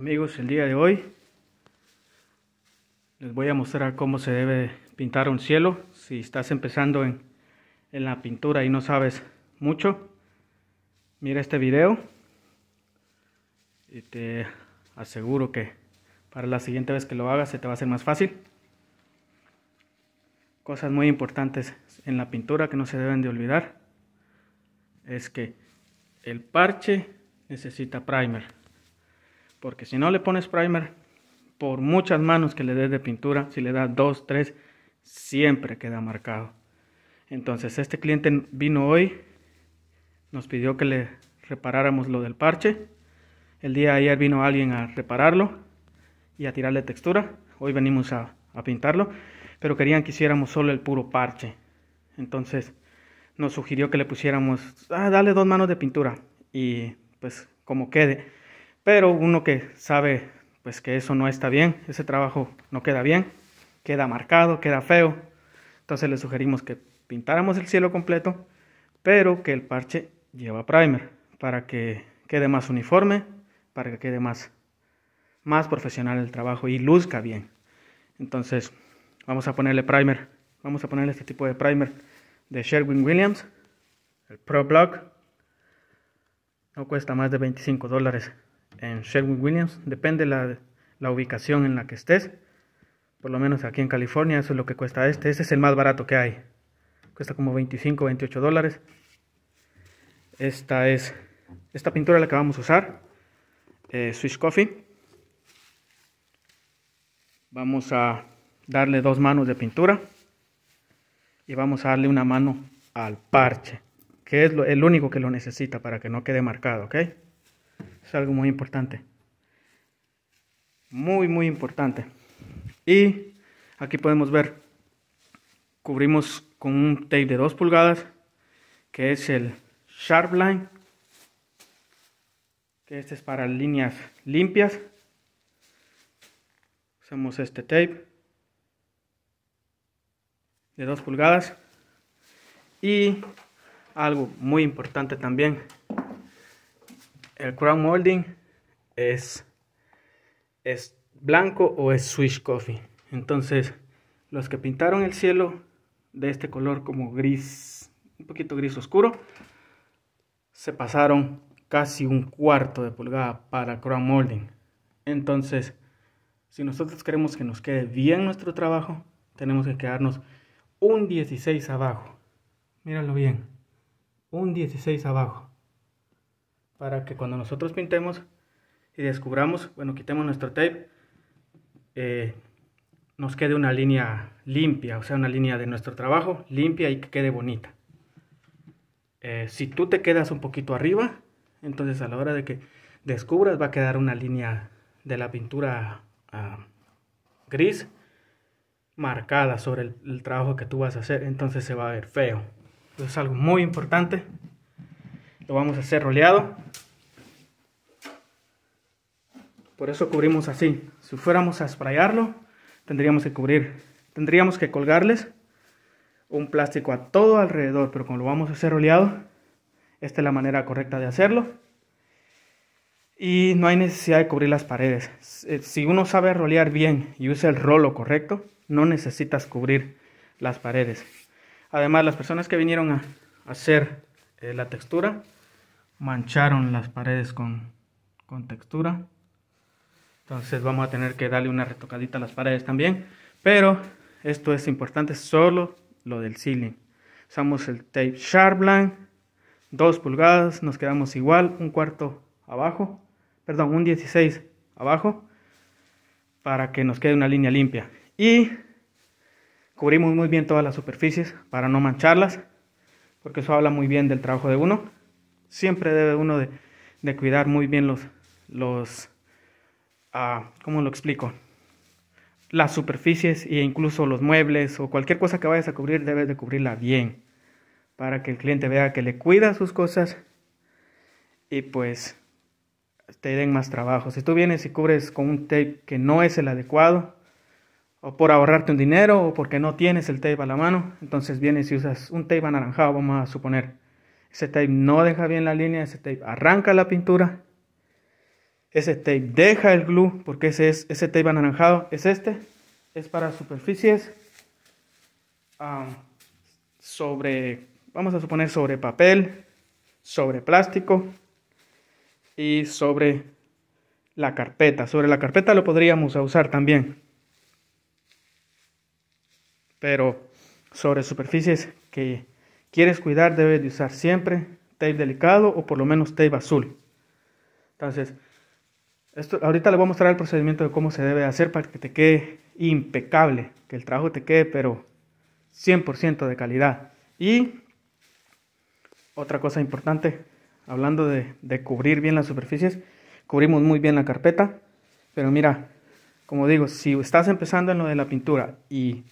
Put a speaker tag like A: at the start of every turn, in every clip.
A: Amigos, el día de hoy les voy a mostrar cómo se debe pintar un cielo. Si estás empezando en, la pintura y no sabes mucho, mira este video y te aseguro que para la siguiente vez que lo hagas se te va a hacer más fácil. Cosas muy importantes en la pintura que no se deben de olvidar es que el parche necesita primer. Porque si no le pones primer, por muchas manos que le des de pintura, si le das dos, tres, siempre queda marcado. Entonces este cliente vino hoy, nos pidió que le reparáramos lo del parche. El día ayer vino alguien a repararlo y a tirarle textura. Hoy venimos a, a pintarlo, pero querían que hiciéramos solo el puro parche. Entonces nos sugirió que le pusiéramos, ah, dale dos manos de pintura y pues como quede pero uno que sabe pues que eso no está bien, ese trabajo no queda bien, queda marcado, queda feo. Entonces le sugerimos que pintáramos el cielo completo, pero que el parche lleva primer para que quede más uniforme, para que quede más más profesional el trabajo y luzca bien. Entonces, vamos a ponerle primer. Vamos a ponerle este tipo de primer de Sherwin Williams, el Pro Block. No cuesta más de 25 dólares en Sherwin Williams, depende la, la ubicación en la que estés. Por lo menos aquí en California, eso es lo que cuesta este. Este es el más barato que hay. Cuesta como 25, 28 dólares. Esta es esta pintura la que vamos a usar. Eh, Swiss Coffee. Vamos a darle dos manos de pintura. Y vamos a darle una mano al parche. Que es el único que lo necesita para que no quede marcado, ¿ok? Es algo muy importante. Muy, muy importante. Y aquí podemos ver, cubrimos con un tape de 2 pulgadas, que es el Sharp Line, que este es para líneas limpias. Usamos este tape de 2 pulgadas. Y algo muy importante también el crown molding es, es blanco o es swish coffee. Entonces, los que pintaron el cielo de este color como gris, un poquito gris oscuro, se pasaron casi un cuarto de pulgada para crown molding. Entonces, si nosotros queremos que nos quede bien nuestro trabajo, tenemos que quedarnos un 16 abajo. Míralo bien. Un 16 abajo para que cuando nosotros pintemos y descubramos, bueno, quitemos nuestro tape, eh, nos quede una línea limpia, o sea, una línea de nuestro trabajo limpia y que quede bonita. Eh, si tú te quedas un poquito arriba, entonces a la hora de que descubras va a quedar una línea de la pintura ah, gris marcada sobre el, trabajo que tú vas a hacer, entonces se va a ver feo. es algo muy importante. Lo vamos a hacer roleado. Por eso cubrimos así. Si fuéramos a sprayarlo, tendríamos que cubrir. Tendríamos que colgarles un plástico a todo alrededor, pero como lo vamos a hacer oleado, esta es la manera correcta de hacerlo. Y no hay necesidad de cubrir las paredes. Eh, si uno sabe rolear bien y usa el rolo correcto, no necesitas cubrir las paredes. Además, las personas que vinieron a hacer eh, la textura mancharon las paredes con, con textura. Entonces vamos a tener que darle una retocadita a las paredes también. Pero esto es importante, solo lo del ceiling. Usamos el tape Sharpline, 2 pulgadas, nos quedamos igual, un cuarto abajo, perdón, un 16 abajo, para que nos quede una línea limpia. Y cubrimos muy bien todas las superficies para no mancharlas, porque eso habla muy bien del trabajo de uno. Siempre debe uno de, de cuidar muy bien los, los como ¿cómo lo explico? Las superficies e incluso los muebles o cualquier cosa que vayas a cubrir, debes de cubrirla bien para que el cliente vea que le cuida sus cosas y pues te den más trabajo. Si tú vienes y cubres con un tape que no es el adecuado, o por ahorrarte un dinero, o porque no tienes el tape a la mano, entonces vienes y usas un tape anaranjado, vamos a suponer. Ese tape no deja bien la línea, ese tape arranca la pintura ese tape deja el glue porque ese, es, ese tape anaranjado es este. Es para superficies sobre, vamos a suponer, sobre papel, sobre plástico y sobre la carpeta. Sobre la carpeta lo podríamos usar también. Pero sobre superficies que quieres cuidar debes de usar siempre tape delicado o por lo menos tape azul. Entonces, ahorita les voy a mostrar el procedimiento de cómo se debe hacer para que te quede impecable, que el trabajo te quede pero 100% de calidad. Y otra cosa importante, hablando de, cubrir bien las superficies, cubrimos muy bien la carpeta, pero mira, como digo, si estás empezando en lo de la pintura y,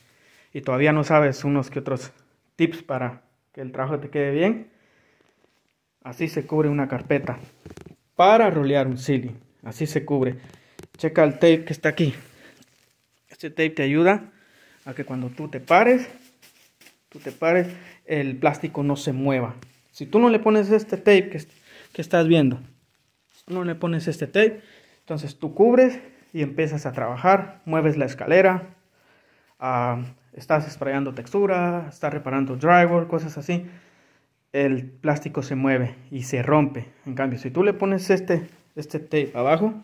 A: todavía no sabes unos que otros tips para que el trabajo te quede bien, así se cubre una carpeta para rolear un ceiling así se cubre. Checa el tape que está aquí. Este tape te ayuda a que cuando tú te pares, tú te pares, el plástico no se mueva. Si tú no le pones este tape que, estás viendo, no le pones este tape, entonces tú cubres y empiezas a trabajar, mueves la escalera, ah, estás sprayando textura, estás reparando driver, cosas así, el plástico se mueve y se rompe. En cambio, si tú le pones este, este tape abajo.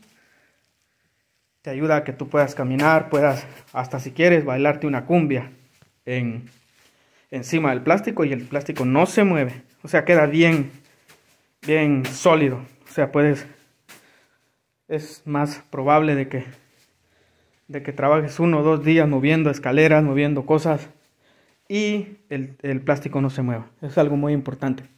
A: Te ayuda a que tú puedas caminar, puedas, hasta si quieres, bailarte una cumbia encima del plástico y el plástico no se mueve. O sea, queda bien, bien sólido. O sea, puedes, es más probable de que, de que trabajes uno o dos días moviendo escaleras, moviendo cosas y el, el plástico no se mueva. Es algo muy importante.